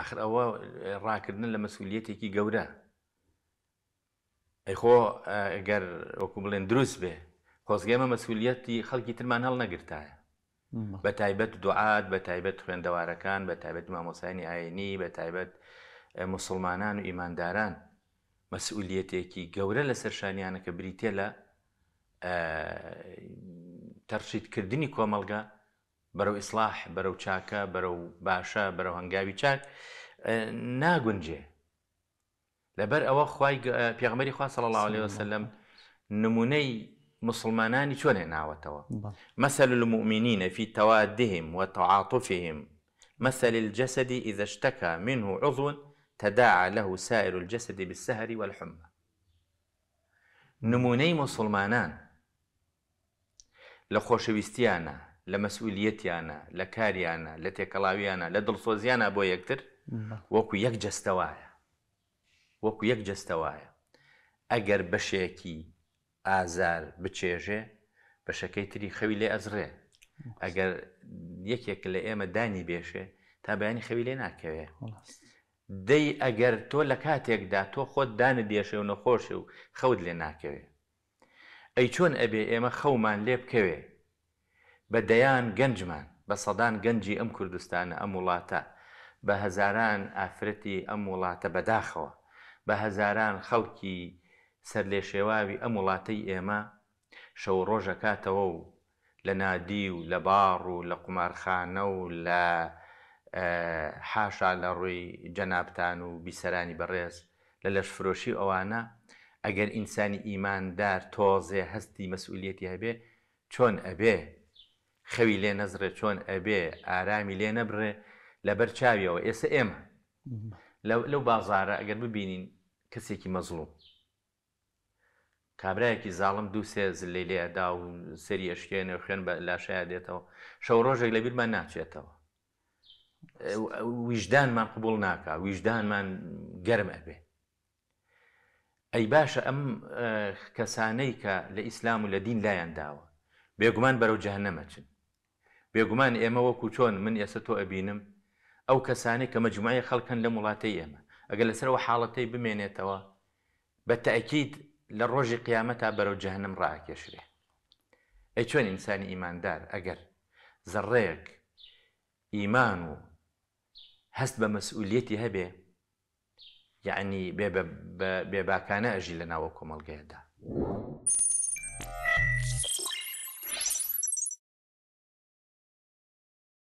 ئەخر ئەوە ڕاکردن لە مەسئولەتێکی گەورە ئەیخۆ ئەگەر وەکو بڵێن دروست بێ خۆزگەمە مەسئولەتی خەڵکی ترمان هەڵ نەگرتایە بە تایبەت دوعات بە تایبەت خوێندەوارەکان بە تایبەت مامۆسانی ئاینی بە تایبەت مسلمانان و ئیمانداران مەسئولەتێکی گەورە لە سەرشانیانە کە بریتێ لە تەرشیدکردنی کۆمەلگە بەرەو ئیسلاح بەرەو چاکە بەرەو باشە بەرەو هەنگاوی چاک اه، ناگونجێ لبر او خی اه، پێغمەری خوا صلی الله علیه وسلم نمونه مسلمانانی چونه ناوەتەوە مثل المؤمنین في توادهم و تعاطفهم مثل الجسد إذا اشتكى منه عضو تداعى له سائر الجسد بالسهر والحمى نمونەی مسلمانان لە لە مەسئولەتیانە لە کاریانە لە تێکەڵاویانە لە دڵسۆزیانە بۆ یەکتر وەکو یەک جستەوایە وەکو یەک جستەوایە ئەگەر بەشێکی ئازار بچێژێ بەشەکەی تری خەوی لێ ئەزرێ ئەگەر یەکێک لە ئێمە دانی بێشێ تا بەیانی خەوی لێ ناکەوێ دەی ئەگەر تۆ لە کاتێکدا تۆ خۆت دانە دێشێ و نەخۆشی و خەوت لێ ناکەوێ ئەی چۆن ئەبێ ئێمە خەومان لێ بکەوێ بە دەیان گەنجمان بە سەدان گەنجی ئەم کوردستانە ئەم وڵاتە بە هەزاران ئافرەتی ئەم وڵاتە بەداخەوە بە هەزاران خەڵکی سەر لێ شێواوی ئەم وڵاتەی ئێمە شەو ڕۆژە کاتەوە و لە نادی و لە باڕ و لە قمارخانە و لە حاشا لە ڕووی جەنابان و بیسەرانی بەڕێز لە لەش فرۆشی ئەوانە ئەگەر ئینسانی ئیماندار تۆزێ هەستی مەسئولەتی هەبێ چۆن ئەبێ خەوی لێ نەزرێ چۆن ئەبێ ئارامی لێ نەبڕێ لەبەر چاویەوە ئێستا ئێمە لەو بازارە ئەگەر ببینین کەسێکی مەزلوم کابراایەکی زاڵم دوو سێز لە لێدا و سەری ئەشکێنێ خوێن بە لاشایە دێتەوە شەو ڕۆژێک لە بیرمان ناچێتەوە ویژدانمان قبول ناکە ویژدانمان گەرمە بێ ئەی باشە ئەم کەسانەی کە لە ئیسلام و لە دین لایەنداوە بێگومان بەرەو جەهنەمەچن بێگومان ئێمە وەکو چۆن من ئێستا تۆ ئەبینم ئەو کەسانی کە مەجموعی خەڵکن لە وڵاتی ئێمە ئەگەر لەسەرەوە حاڵەتی بمێنێتەوە بە تاکیید لە ڕۆژی قیامە تا بەرەو جەهنم ڕاکێشرێ ئە چۆن ئینسانی ئیماندار ئەگەر زەڕێک ئیمان و هەست بە مەسئولەتی هەبێ یعنی بێباکانە ئەژی لە ناوە کۆمەلگەیەدا.